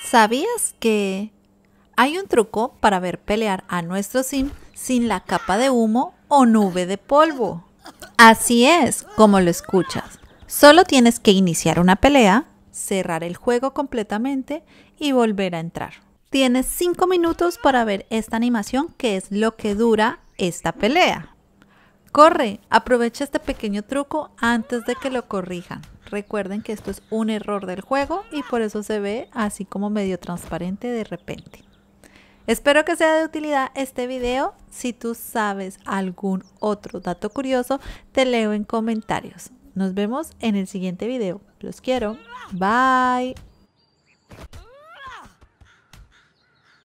¿Sabías que hay un truco para ver pelear a nuestro sim sin la capa de humo o nube de polvo? Así es como lo escuchas. Solo tienes que iniciar una pelea, cerrar el juego completamente y volver a entrar. Tienes 5 minutos para ver esta animación que es lo que dura esta pelea. Corre, aprovecha este pequeño truco antes de que lo corrijan. Recuerden que esto es un error del juego y por eso se ve así como medio transparente de repente. Espero que sea de utilidad este video. Si tú sabes algún otro dato curioso, te leo en comentarios. Nos vemos en el siguiente video. Los quiero. Bye.